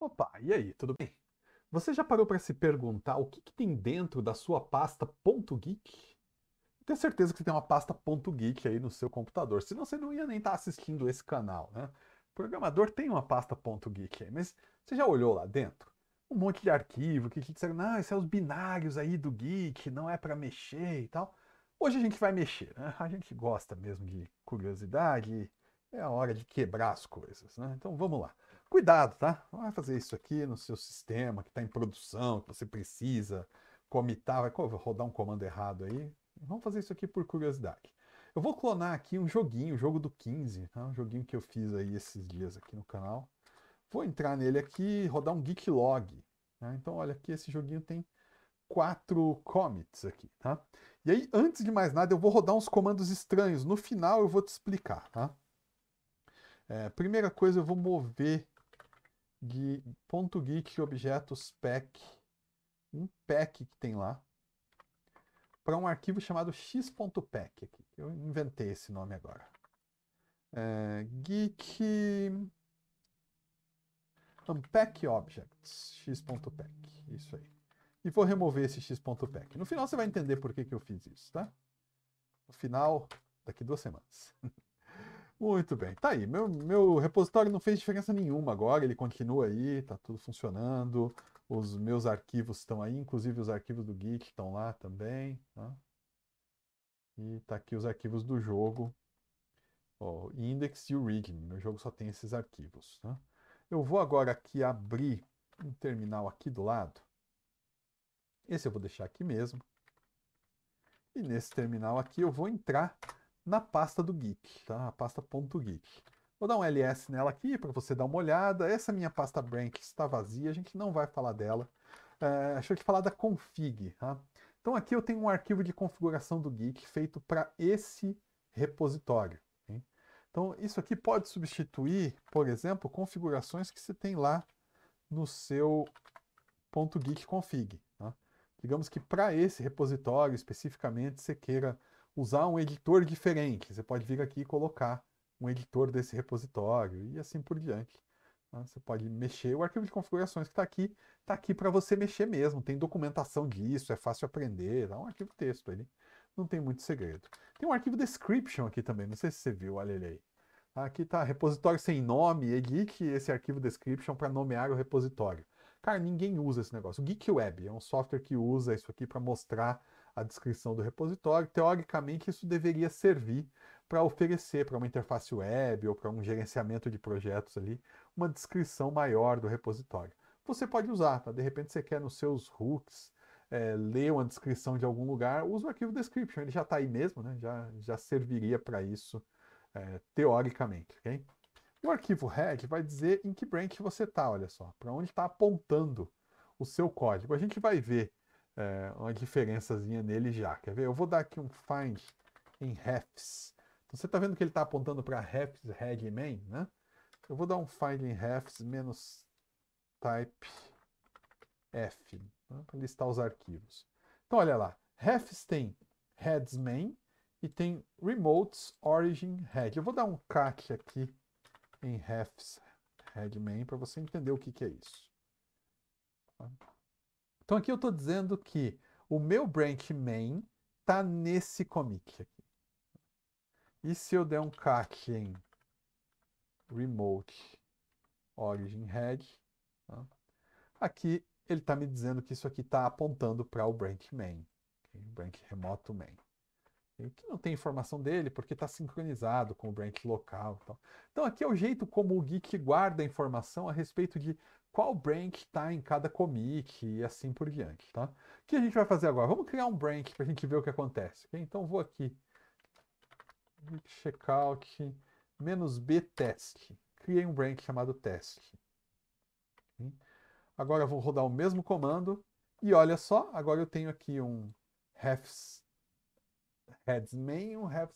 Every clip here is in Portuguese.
Opa, e aí, tudo bem? Você já parou para se perguntar o que, que, tem dentro da sua pasta .geek? Tenho certeza que você tem uma pasta .geek aí no seu computador, senão você não ia nem estar tá assistindo esse canal, né? O programador tem uma pasta .geek aí, mas você já olhou lá dentro? Um monte de arquivo que, que disseram, não, esses são é os binários aí do geek, não é para mexer e tal. Hoje a gente vai mexer, né? A gente gosta mesmo de curiosidade, é a hora de quebrar as coisas, né? Então vamos lá. Cuidado, tá? Não vai fazer isso aqui no seu sistema que está em produção, que você precisa comitar, vai rodar um comando errado aí. Vamos fazer isso aqui por curiosidade. Eu vou clonar aqui um joguinho, o um jogo do 15, tá? um joguinho que eu fiz aí esses dias aqui no canal. Vou entrar nele aqui rodar um Geek Log. Né? Então, olha aqui, esse joguinho tem quatro commits aqui, tá? E aí, antes de mais nada, eu vou rodar uns comandos estranhos. No final eu vou te explicar, tá? É, primeira coisa, eu vou mover Gui, ponto git objetos pack, um pack que tem lá, para um arquivo chamado x.pack. Aqui. Eu inventei esse nome agora. É, unpack objects, x.pack, isso aí. E vou remover esse x.pack. No final você vai entender por que, que eu fiz isso, tá? No final, daqui duas semanas. Muito bem, tá aí. Meu, meu repositório não fez diferença nenhuma agora, ele continua aí, tá tudo funcionando. Os meus arquivos estão aí, inclusive os arquivos do Git estão lá também. Tá? E tá aqui os arquivos do jogo. o index e o readme. Meu jogo só tem esses arquivos. Tá? Eu vou agora aqui abrir um terminal aqui do lado. Esse eu vou deixar aqui mesmo. E nesse terminal aqui eu vou entrar na pasta do Geek, tá? A pasta .geek. Vou dar um ls nela aqui para você dar uma olhada. Essa minha pasta branch está vazia, a gente não vai falar dela. É, eu que falar da config, tá? Então aqui eu tenho um arquivo de configuração do Geek feito para esse repositório. Hein? Então isso aqui pode substituir, por exemplo, configurações que você tem lá no seu .geek config. Tá? Digamos que para esse repositório especificamente você queira usar um editor diferente. Você pode vir aqui e colocar um editor desse repositório e assim por diante. Né? Você pode mexer. O arquivo de configurações que está aqui, está aqui para você mexer mesmo. Tem documentação disso, é fácil aprender. É um arquivo texto, ali. não tem muito segredo. Tem um arquivo description aqui também, não sei se você viu, olha ele aí. Aqui está repositório sem nome, edite esse arquivo description para nomear o repositório. Cara, ninguém usa esse negócio. O Geek Web é um software que usa isso aqui para mostrar a descrição do repositório. Teoricamente, isso deveria servir para oferecer para uma interface web ou para um gerenciamento de projetos ali uma descrição maior do repositório. Você pode usar, tá? De repente você quer nos seus hooks é, ler uma descrição de algum lugar, usa o arquivo description, ele já está aí mesmo, né? Já, já serviria para isso é, teoricamente, O arquivo head vai dizer em que branch você está, olha só, para onde está apontando o seu código. A gente vai ver é, uma diferençazinha nele já. Quer ver? Eu vou dar aqui um find em refs. Então você está vendo que ele está apontando para refs head main, né? Eu vou dar um find em refs menos type f né? para listar os arquivos. Então olha lá, refs tem heads main e tem remotes origin head. Eu vou dar um cat aqui em refs head main para você entender o que, que é isso. Tá? Então aqui eu estou dizendo que o meu branch main está nesse commit aqui. E se eu der um cat em remote origin head, tá? aqui ele está me dizendo que isso aqui está apontando para o branch main, okay? branch remoto main que não tem informação dele porque está sincronizado com o branch local. Tal. Então aqui é o jeito como o Git guarda a informação a respeito de qual branch está em cada commit e assim por diante. Tá? O que a gente vai fazer agora? Vamos criar um branch para a gente ver o que acontece. Okay? Então vou aqui, git checkout, menos b test. Criei um branch chamado test. Okay? Agora vou rodar o mesmo comando e olha só, agora eu tenho aqui um refs main e um head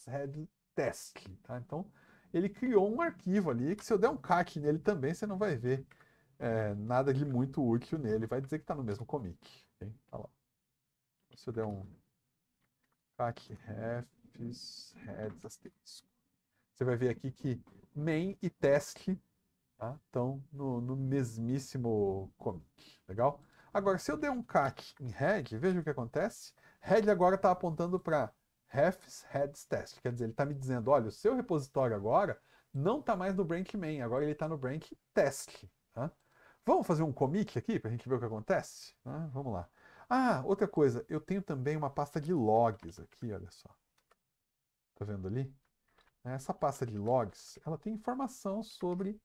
task. Tá? Então, ele criou um arquivo ali que se eu der um cac nele também, você não vai ver é, nada de muito útil nele. Vai dizer que está no mesmo comic. Tá lá. Se eu der um cac refs heads asterisco. Você vai ver aqui que main e task estão tá? no, no mesmíssimo comic. Legal? Agora, se eu der um cac em head, veja o que acontece. Head agora está apontando para Refs Heads Test. Quer dizer, ele está me dizendo, olha, o seu repositório agora não está mais no branch Main, agora ele está no branch test Tá? Vamos fazer um commit aqui para a gente ver o que acontece? Tá? Vamos lá. Ah, outra coisa, eu tenho também uma pasta de logs aqui, olha só. Tá vendo ali? Essa pasta de logs, ela tem informação sobre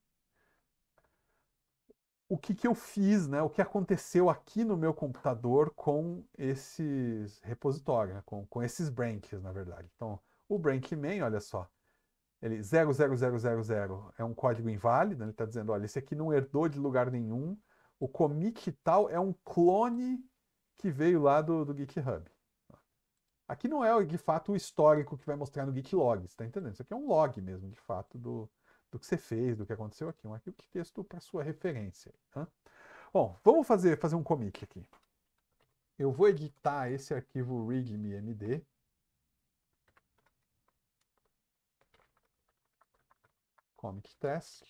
o que, que eu fiz, né? O que aconteceu aqui no meu computador com esses repositórios, né? com, com esses branches na verdade. Então, o branch main, olha só, ele 00000 é um código inválido, né? ele está dizendo, olha, esse aqui não herdou de lugar nenhum, o commit tal é um clone que veio lá do, do GitHub. Aqui não é, de fato, o histórico que vai mostrar no git log, você está entendendo? Isso aqui é um log mesmo, de fato, do, do que você fez, do que aconteceu aqui, um arquivo de texto para sua referência. Tá? Bom, vamos fazer, fazer um commit aqui. Eu vou editar esse arquivo README.md, comic test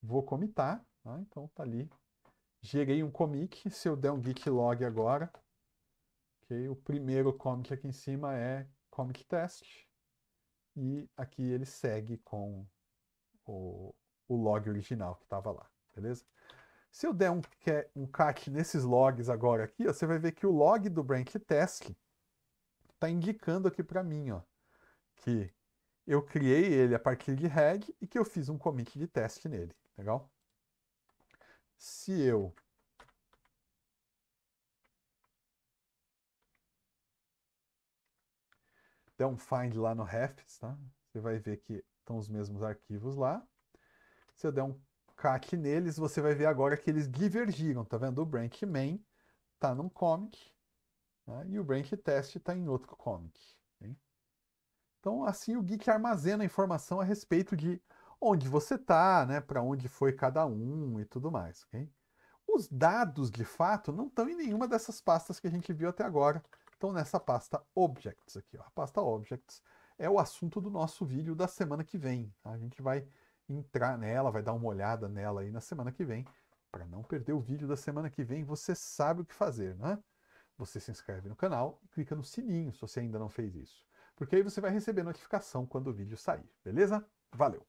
vou comitar, tá? então tá ali. Gerei um commit, se eu der um git log agora, Okay? O primeiro comic aqui em cima é comic test. E aqui ele segue com o, o log original que estava lá, beleza? Se eu der um, um cat nesses logs agora aqui, ó, você vai ver que o log do branch test está indicando aqui para mim ó, que eu criei ele a partir de reg e que eu fiz um commit de teste nele, legal? Se eu der um find lá no refs, tá? Você vai ver que estão os mesmos arquivos lá. Se eu der um cat neles, você vai ver agora que eles divergiram, tá vendo? O branch main tá num comic né? e o branch test está em outro comic. Hein? Então, assim, o geek armazena informação a respeito de onde você tá, né? Para onde foi cada um e tudo mais, ok? Os dados, de fato, não estão em nenhuma dessas pastas que a gente viu até agora. Então, nessa pasta Objects aqui, ó, a pasta Objects é o assunto do nosso vídeo da semana que vem. Tá? A gente vai entrar nela, vai dar uma olhada nela aí na semana que vem. Para não perder o vídeo da semana que vem, você sabe o que fazer, né? Você se inscreve no canal e clica no sininho se você ainda não fez isso. Porque aí você vai receber notificação quando o vídeo sair, beleza? Valeu!